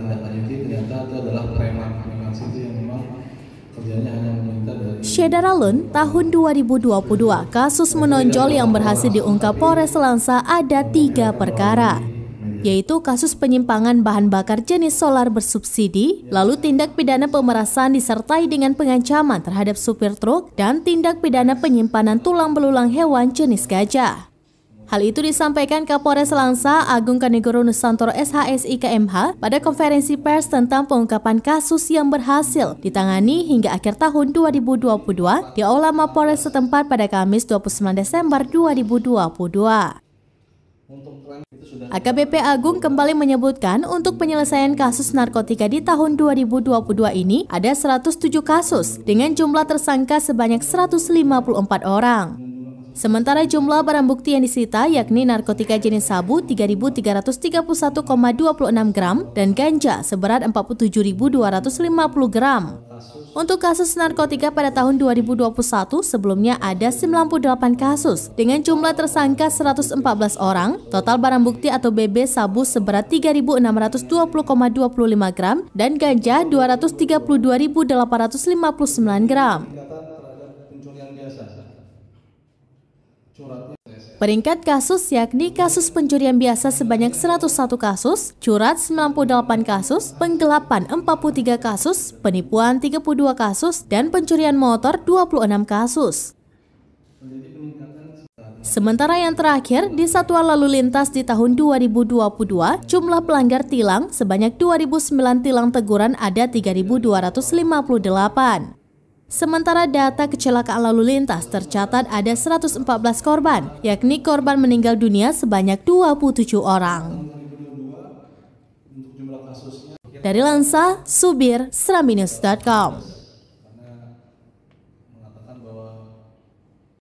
menindaklanjuti ternyata tahun 2022 kasus menonjol yang berhasil diungkap Polres Selangsa ada tiga perkara yaitu kasus penyimpangan bahan bakar jenis solar bersubsidi, lalu tindak pidana pemerasan disertai dengan pengancaman terhadap supir truk, dan tindak pidana penyimpanan tulang belulang hewan jenis gajah. Hal itu disampaikan Kapolres Langsa Agung Kanegoro Nusantoro SHSI KMH pada konferensi pers tentang pengungkapan kasus yang berhasil ditangani hingga akhir tahun 2022 di Aula Mapolres setempat pada Kamis 29 Desember 2022. AKBP Agung kembali menyebutkan untuk penyelesaian kasus narkotika di tahun 2022 ini ada 107 kasus dengan jumlah tersangka sebanyak 154 orang. Sementara jumlah barang bukti yang disita yakni narkotika jenis sabu 3.331,26 gram dan ganja seberat 47.250 gram. Untuk kasus narkotika pada tahun 2021 sebelumnya ada 98 kasus dengan jumlah tersangka 114 orang, total barang bukti atau BB sabu seberat 3.620,25 gram dan ganja 232.859 gram. Peringkat kasus yakni kasus pencurian biasa sebanyak 101 kasus, curat 98 kasus, penggelapan 43 kasus, penipuan 32 kasus, dan pencurian motor 26 kasus. Sementara yang terakhir, di Satuan Lalu Lintas di tahun 2022, jumlah pelanggar tilang sebanyak 2009 tilang teguran ada 3258. Sementara data kecelakaan lalu lintas tercatat ada 114 korban, yakni korban meninggal dunia sebanyak 27 orang. Dari Lensa, Subir, Seraminus.com.